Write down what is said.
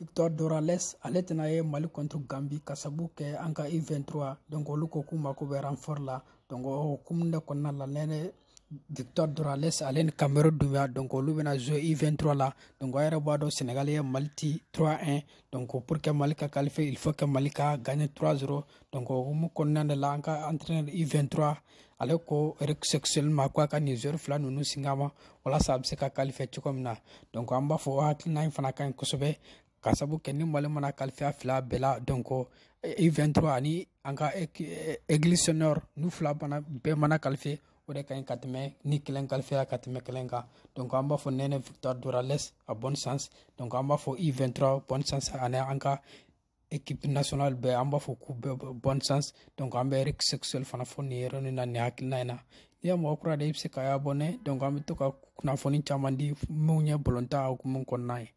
victoire dorales ale tɛna ye mali contre gambi ka sabu kɛ an ka i23 donc olu ko k'u mako bɛ renfort la donc o hokumu de kɔnɔna la nɛnɛ victoire dorales ale ni cameroun dunya donc olu bɛna jouer i23 la donc a yɛrɛ b'a dɔn sénégal ye mali ti 3-1 donc pour que mali ka qualifier il faut que mali ka gagner 3-0 donc o hokumu kɔnɔna de la an ka entraîneur i23 ale ko eric sexuel ma ko a ka nin zori fila ninnu singa ma walasa a bɛ se ka kalife cogo min na donc an b'a fɔ o hakilina in fana ka ɲi kosɛbɛ ka sabu kɛ ni mali mana kalifiya fila bɛɛ la donc i e, ani an ka église n'u fila bana bɛɛ mana kalifiye o de ka ɲi ka tɛmɛ ni kelen kalifiya ka tɛmɛ kelen kan donc an b'a fɔ nɛnɛ victoire dorales a bonne chance donc an b'a fɔ i bonne chance ani an ka équipe nationale bɛɛ an b'a fɔ k'u bɛɛ bonne chance donc an bɛ eric sexuel fana fɔ nin yɔrɔ na nin hakilina in na n'i ye mɔgɔ kura de i bɛ se ka y'a bɔnɛ donc an bɛ to ka kunnafoni caman di minnu ye balontan hukumu kɔnɔna ye